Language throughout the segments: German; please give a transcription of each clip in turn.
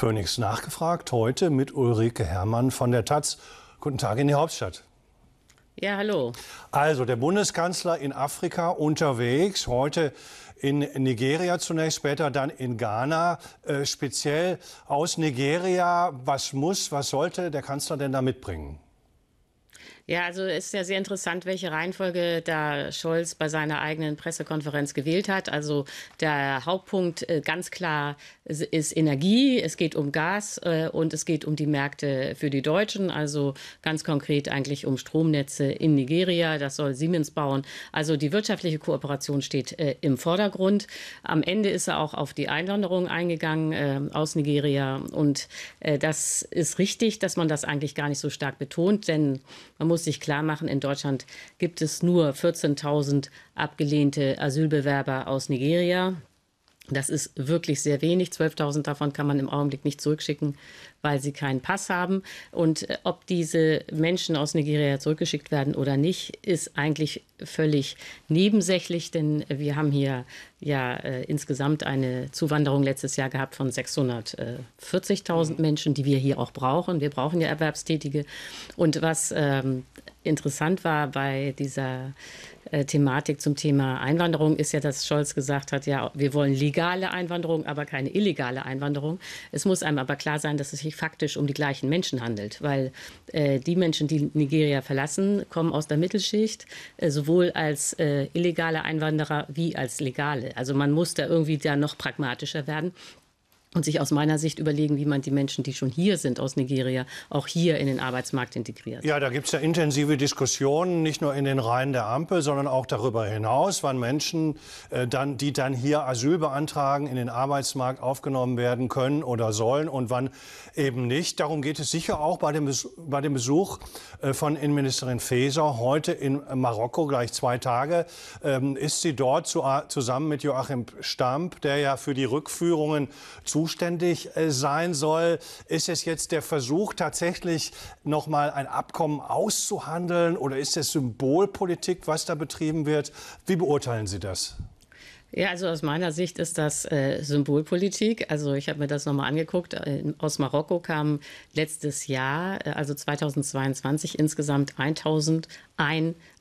Phoenix nachgefragt, heute mit Ulrike Herrmann von der Taz. Guten Tag in die Hauptstadt. Ja, hallo. Also, der Bundeskanzler in Afrika unterwegs, heute in Nigeria zunächst, später dann in Ghana. Äh, speziell aus Nigeria, was muss, was sollte der Kanzler denn da mitbringen? Ja, also es ist ja sehr interessant, welche Reihenfolge da Scholz bei seiner eigenen Pressekonferenz gewählt hat. Also der Hauptpunkt äh, ganz klar ist Energie, es geht um Gas äh, und es geht um die Märkte für die Deutschen, also ganz konkret eigentlich um Stromnetze in Nigeria, das soll Siemens bauen. Also die wirtschaftliche Kooperation steht äh, im Vordergrund. Am Ende ist er auch auf die Einwanderung eingegangen aus Nigeria und das ist richtig, dass man das eigentlich gar nicht so stark betont, denn man muss sich klar machen, in Deutschland gibt es nur 14.000 abgelehnte Asylbewerber aus Nigeria. Das ist wirklich sehr wenig. 12.000 davon kann man im Augenblick nicht zurückschicken, weil sie keinen Pass haben. Und äh, ob diese Menschen aus Nigeria zurückgeschickt werden oder nicht, ist eigentlich völlig nebensächlich, denn wir haben hier ja äh, insgesamt eine Zuwanderung letztes Jahr gehabt von 640.000 mhm. Menschen, die wir hier auch brauchen. Wir brauchen ja Erwerbstätige. Und was ähm, interessant war bei dieser äh, Thematik zum Thema Einwanderung, ist ja, dass Scholz gesagt hat, ja, wir wollen legale Einwanderung, aber keine illegale Einwanderung. Es muss einem aber klar sein, dass es sich faktisch um die gleichen Menschen handelt, weil äh, die Menschen, die Nigeria verlassen, kommen aus der Mittelschicht, äh, sowohl als äh, illegale Einwanderer wie als legale. Also man muss da irgendwie da noch pragmatischer werden und sich aus meiner Sicht überlegen, wie man die Menschen, die schon hier sind aus Nigeria, auch hier in den Arbeitsmarkt integriert. Ja, da gibt es ja intensive Diskussionen, nicht nur in den Reihen der Ampel, sondern auch darüber hinaus, wann Menschen, äh, dann, die dann hier Asyl beantragen, in den Arbeitsmarkt aufgenommen werden können oder sollen und wann eben nicht. Darum geht es sicher auch bei dem, Besuch, bei dem Besuch äh, von Innenministerin Faeser heute in Marokko, gleich zwei Tage, ähm, ist sie dort zu, zusammen mit Joachim Stamp, der ja für die Rückführungen zu zuständig äh, sein soll. Ist es jetzt der Versuch, tatsächlich noch mal ein Abkommen auszuhandeln oder ist es Symbolpolitik, was da betrieben wird? Wie beurteilen Sie das? Ja, also aus meiner Sicht ist das äh, Symbolpolitik. Also ich habe mir das nochmal angeguckt. Aus Marokko kamen letztes Jahr, äh, also 2022, insgesamt 1001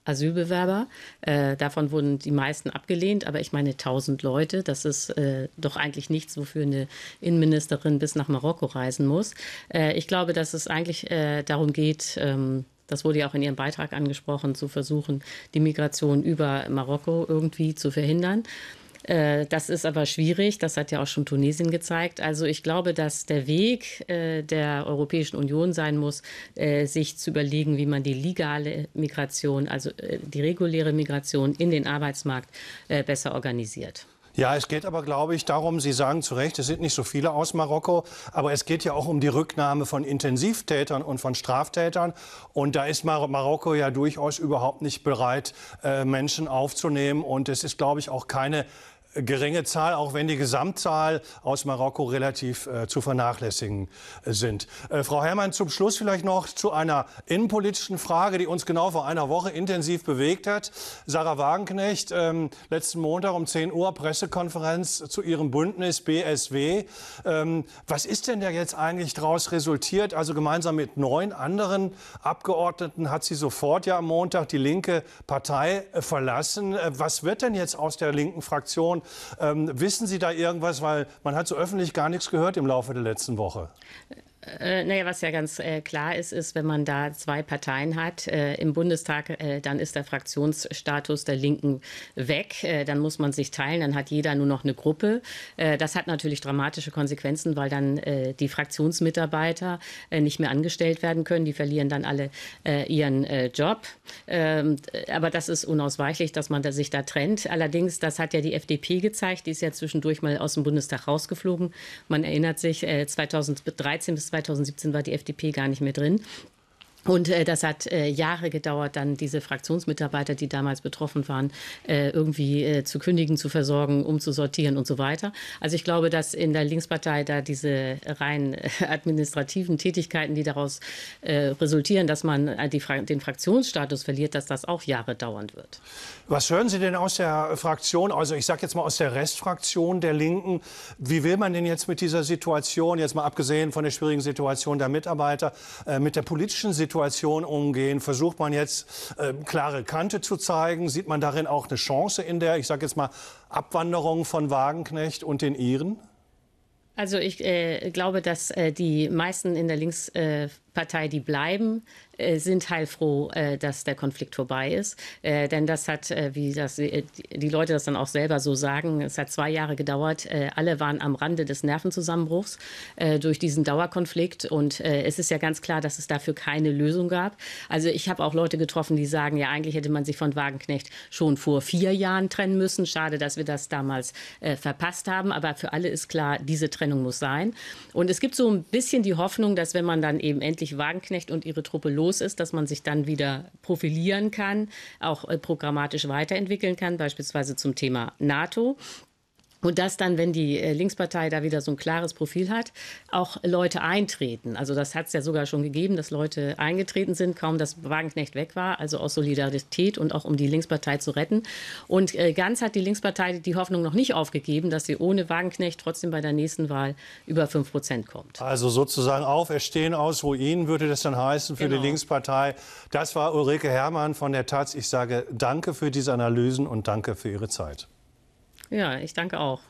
Asylbewerber. Äh, davon wurden die meisten abgelehnt, aber ich meine 1000 Leute. Das ist äh, doch eigentlich nichts, wofür eine Innenministerin bis nach Marokko reisen muss. Äh, ich glaube, dass es eigentlich äh, darum geht, ähm, das wurde ja auch in Ihrem Beitrag angesprochen, zu versuchen, die Migration über Marokko irgendwie zu verhindern. Äh, das ist aber schwierig. Das hat ja auch schon Tunesien gezeigt. Also ich glaube, dass der Weg äh, der Europäischen Union sein muss, äh, sich zu überlegen, wie man die legale Migration, also die reguläre Migration in den Arbeitsmarkt besser organisiert. Ja, es geht aber, glaube ich, darum, Sie sagen zu Recht, es sind nicht so viele aus Marokko, aber es geht ja auch um die Rücknahme von Intensivtätern und von Straftätern. Und da ist Mar Marokko ja durchaus überhaupt nicht bereit, äh, Menschen aufzunehmen. Und es ist, glaube ich, auch keine geringe Zahl, auch wenn die Gesamtzahl aus Marokko relativ äh, zu vernachlässigen äh, sind. Äh, Frau Herrmann, zum Schluss vielleicht noch zu einer innenpolitischen Frage, die uns genau vor einer Woche intensiv bewegt hat. Sarah Wagenknecht, ähm, letzten Montag um 10 Uhr Pressekonferenz zu ihrem Bündnis BSW. Ähm, was ist denn da jetzt eigentlich daraus resultiert? Also gemeinsam mit neun anderen Abgeordneten hat sie sofort ja am Montag die linke Partei äh, verlassen. Äh, was wird denn jetzt aus der linken Fraktion? Ähm, wissen Sie da irgendwas? Weil man hat so öffentlich gar nichts gehört im Laufe der letzten Woche. Äh, naja, was ja ganz äh, klar ist, ist, wenn man da zwei Parteien hat äh, im Bundestag, äh, dann ist der Fraktionsstatus der Linken weg. Äh, dann muss man sich teilen, dann hat jeder nur noch eine Gruppe. das hat natürlich dramatische Konsequenzen, weil dann die Fraktionsmitarbeiter nicht mehr angestellt werden können. Die verlieren dann alle ihren Job. Ähm, aber das ist unausweichlich, dass man da sich da trennt. Allerdings, das hat ja die FDP gezeigt. Die ist ja zwischendurch mal aus dem Bundestag rausgeflogen. Man erinnert sich, 2013 bis 2017 war die FDP gar nicht mehr drin. Und äh, das hat äh, Jahre gedauert, dann diese Fraktionsmitarbeiter, die damals betroffen waren, äh, irgendwie äh, zu kündigen, zu versorgen, umzusortieren und so weiter. Also ich glaube, dass in der Linkspartei da diese rein äh, administrativen Tätigkeiten, die daraus äh, resultieren, dass man Fra den Fraktionsstatus verliert, dass das auch Jahre dauern wird. Was hören Sie denn aus der Fraktion, also ich sage jetzt mal aus der Restfraktion der Linken, wie will man denn jetzt mit dieser Situation, jetzt mal abgesehen von der schwierigen Situation der Mitarbeiter, mit der politischen Situation, Situation umgehen? Versucht man jetzt äh, klare Kante zu zeigen? Sieht man darin auch eine Chance in der, ich sage jetzt mal, Abwanderung von Wagenknecht und den Iren? Also ich äh, glaube, dass äh, die meisten in der Linkspartei, die bleiben, äh, sind heilfroh, äh, dass der Konflikt vorbei ist. Äh, denn das hat, wie das, die Leute das dann auch selber so sagen, es hat zwei Jahre gedauert. alle waren am Rande des Nervenzusammenbruchs durch diesen Dauerkonflikt. Und es ist ja ganz klar, dass es dafür keine Lösung gab. Also ich habe auch Leute getroffen, die sagen, ja, eigentlich hätte man sich von Wagenknecht schon vor vier Jahren trennen müssen. Schade, dass wir das damals verpasst haben. Aber für alle ist klar, diese Trennung Trennung muss sein. Und es gibt so ein bisschen die Hoffnung, dass wenn man dann eben endlich Wagenknecht und ihre Truppe los ist, dass man sich dann wieder profilieren kann, auch äh, programmatisch weiterentwickeln kann, beispielsweise zum Thema NATO. Und dass dann, wenn die äh, Linkspartei da wieder so ein klares Profil hat, auch Leute eintreten. Also das hat es ja sogar schon gegeben, dass Leute eingetreten sind, kaum dass Wagenknecht weg war, also aus Solidarität und auch um die Linkspartei zu retten. Und äh, ganz hat die Linkspartei die Hoffnung noch nicht aufgegeben, dass sie ohne Wagenknecht trotzdem bei der nächsten Wahl über 5 Prozent kommt. Also sozusagen auferstehen aus Ruinen würde das dann heißen für genau. die Linkspartei. Das war Ulrike Herrmann von der Taz. Ich sage danke für diese Analysen und danke für Ihre Zeit. Ja, ich danke auch.